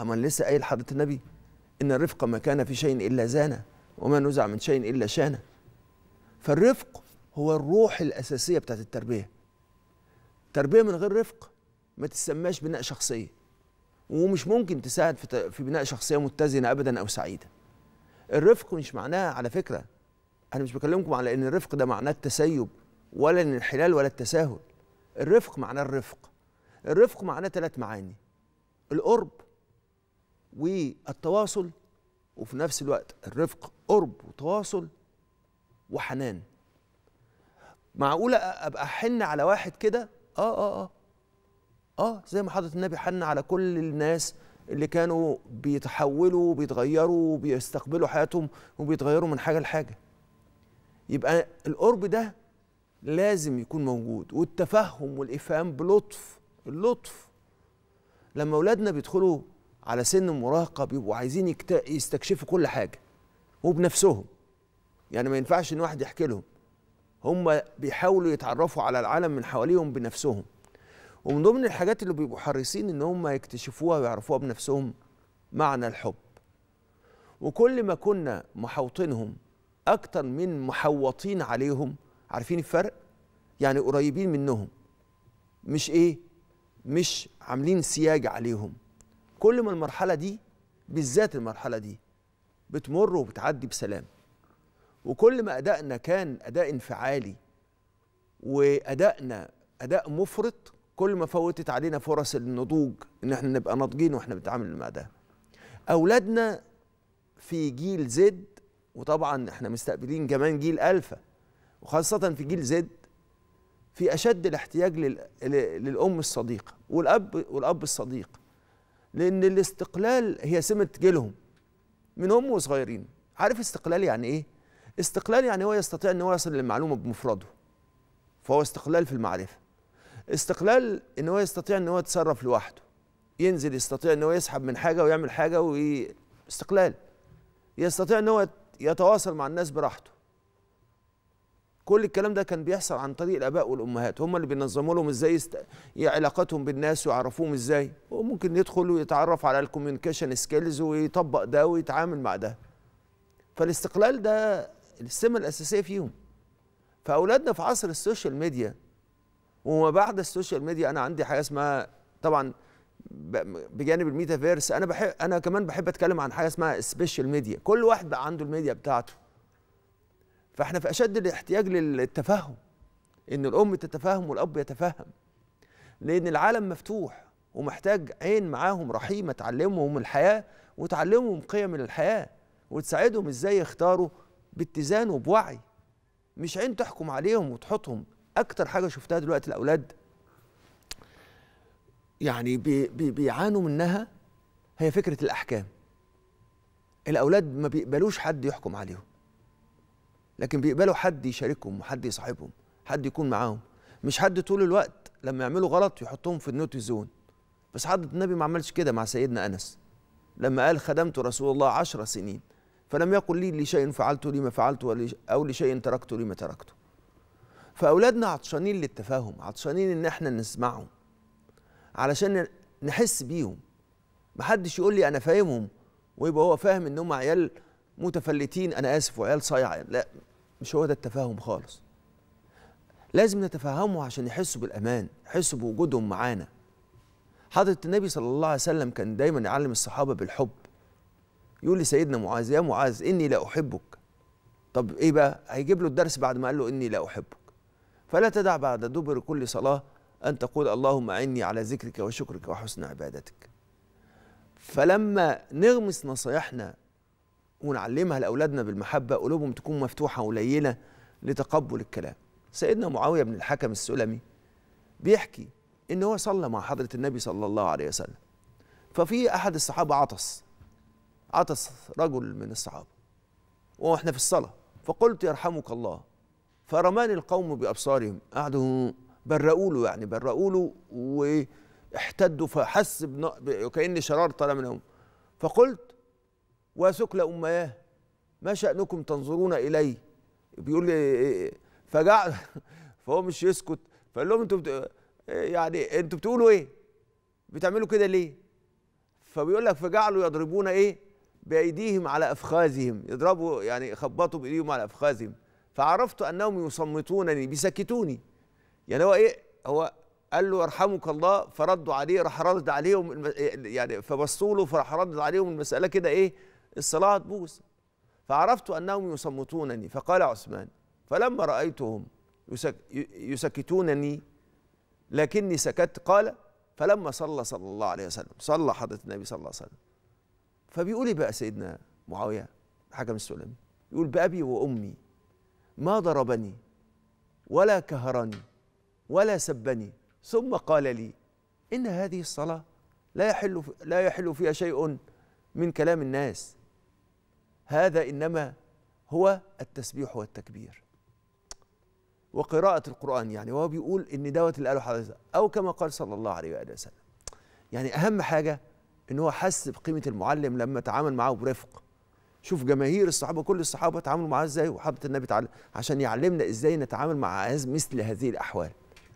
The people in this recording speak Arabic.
اما لسه قايل حضره النبي ان الرفق ما كان في شيء الا زانه وما نزع من شيء الا شانه فالرفق هو الروح الاساسيه بتاعت التربيه تربيه من غير رفق ما تسماش بناء شخصيه ومش ممكن تساعد في, في بناء شخصيه متزنه ابدا او سعيده الرفق مش معناها على فكره انا مش بكلمكم على ان الرفق ده معناه التسيب ولا الانحلال ولا التساهل الرفق معناه الرفق الرفق معناه ثلاث معاني القرب والتواصل وفي نفس الوقت الرفق قرب وتواصل وحنان معقولة أبقى حن على واحد كده آه آه آه آه زي ما حضرة النبي حن على كل الناس اللي كانوا بيتحولوا وبيتغيروا وبيستقبلوا حياتهم وبيتغيروا من حاجة لحاجة يبقى القرب ده لازم يكون موجود والتفهم والإفهام بلطف اللطف لما أولادنا بيدخلوا على سن المراهقه بيبقوا عايزين يستكشفوا كل حاجه وبنفسهم يعني ما ينفعش ان واحد يحكي لهم هم بيحاولوا يتعرفوا على العالم من حواليهم بنفسهم ومن ضمن الحاجات اللي بيبقوا حريصين ان هم يكتشفوها ويعرفوها بنفسهم معنى الحب وكل ما كنا محوطينهم اكتر من محوطين عليهم عارفين الفرق يعني قريبين منهم مش ايه مش عاملين سياج عليهم كل ما المرحله دي بالذات المرحله دي بتمر وبتعدي بسلام وكل ما ادائنا كان اداء انفعالي وادائنا اداء مفرط كل ما فوتت علينا فرص النضوج ان احنا نبقى ناضجين واحنا بنتعامل مع ده اولادنا في جيل زد وطبعا احنا مستقبلين كمان جيل الفا وخاصه في جيل زد في اشد الاحتياج للام الصديقه والاب والاب الصديق لأن الاستقلال هي سمة جيلهم من هم وصغيرين عارف استقلال يعني إيه؟ استقلال يعني هو يستطيع أن هو يصل للمعلومة بمفرده فهو استقلال في المعرفة استقلال أن هو يستطيع أن هو يتصرف لوحده ينزل يستطيع أن هو يسحب من حاجة ويعمل حاجة وي... استقلال يستطيع أن هو يتواصل مع الناس براحته كل الكلام ده كان بيحصل عن طريق الاباء والامهات هم اللي بينظموا لهم ازاي است... يعني علاقتهم بالناس ويعرفوهم ازاي وممكن يدخل ويتعرف على الكوميونيكيشن سكيلز ويطبق ده ويتعامل مع ده فالاستقلال ده السمه الاساسيه فيهم فاولادنا في عصر السوشيال ميديا وما بعد السوشيال ميديا انا عندي حاجه اسمها طبعا بجانب الميتافيرس انا بحب انا كمان بحب اتكلم عن حاجه اسمها سبيشال ميديا كل واحد بقى عنده الميديا بتاعته فاحنا في اشد الاحتياج للتفهم ان الام تتفاهم والاب يتفهم لان العالم مفتوح ومحتاج عين معاهم رحيمه تعلمهم الحياه وتعلمهم قيم الحياه وتساعدهم ازاي يختاروا باتزان وبوعي مش عين تحكم عليهم وتحطهم اكتر حاجه شفتها دلوقتي الاولاد يعني بي بي بيعانوا منها هي فكره الاحكام الاولاد ما بيقبلوش حد يحكم عليهم لكن بيقبلوا حد يشاركهم وحد يصاحبهم حد يكون معاهم مش حد طول الوقت لما يعملوا غلط يحطهم في النوتي زون بس حضرة النبي ما عملش كده مع سيدنا أنس لما قال خدمت رسول الله عشر سنين فلم يقل لي لشيء فعلته ما فعلته أو لشيء تركته ما تركته فأولادنا عطشانين للتفاهم عطشانين إن إحنا نسمعهم علشان نحس بيهم محدش يقول لي أنا فاهمهم ويبقى هو فاهم إن هم عيال متفلتين أنا آسف وعيال صايعة لا مش هو ده التفاهم خالص لازم نتفهمه عشان يحسوا بالامان يحسوا بوجودهم معانا حضرة النبي صلى الله عليه وسلم كان دايما يعلم الصحابة بالحب يقول لسيدنا معاذ يا معاذ إني لا أحبك طب إيه بقى هيجيب له الدرس بعد ما قال له إني لا أحبك فلا تدع بعد دبر كل صلاة أن تقول اللهم أعني على ذكرك وشكرك وحسن عبادتك فلما نغمس نصايحنا ونعلمها لاولادنا بالمحبه قلوبهم تكون مفتوحه وليله لتقبل الكلام سيدنا معاويه بن الحكم السلمي بيحكي ان هو صلى مع حضره النبي صلى الله عليه وسلم ففي احد الصحابه عطس عطس رجل من الصحابه واحنا في الصلاه فقلت يرحمك الله فرماني القوم بابصارهم قعدوا برقوا له يعني برقوا له واحتدوا فحس وكان شرار طلع منهم فقلت وسكل أمياه ما شأنكم تنظرون إلي بيقول لي فجعل فهو مش يسكت فقال لهم انتوا يعني انتوا بتقولوا ايه؟ بتعملوا كده ليه؟ فبيقول لك فجعلوا يضربون ايه؟ بايديهم على افخاذهم يضربوا يعني خبطوا بايديهم على افخاذهم فعرفت انهم يصمتونني بيسكتوني يعني هو ايه؟ هو قال له يرحمك الله فردوا عليه راح رد عليهم يعني فبصوا له فراح رد عليهم المساله كده ايه؟ الصلاة هتبوظ فعرفت أنهم يصمتونني فقال عثمان فلما رأيتهم يسك يسكتونني لكني سكت قال فلما صلى صلى الله عليه وسلم صلى حضرة النبي صلى الله عليه وسلم فبيقول إيه بقى سيدنا معاوية حكم السلمي يقول بأبي وأمي ما ضربني ولا كهرني ولا سبني ثم قال لي إن هذه الصلاة لا يحل لا يحل فيها شيء من كلام الناس هذا انما هو التسبيح والتكبير وقراءة القرآن يعني وهو بيقول إن دوت اللي قاله حضرتك أو كما قال صلى الله عليه وآله وسلم يعني أهم حاجة إن هو حس بقيمة المعلم لما تعامل معه برفق شوف جماهير الصحابة كل الصحابة تعاملوا معاه إزاي وحضرة النبي تعالى عشان يعلمنا إزاي نتعامل مع مثل هذه الأحوال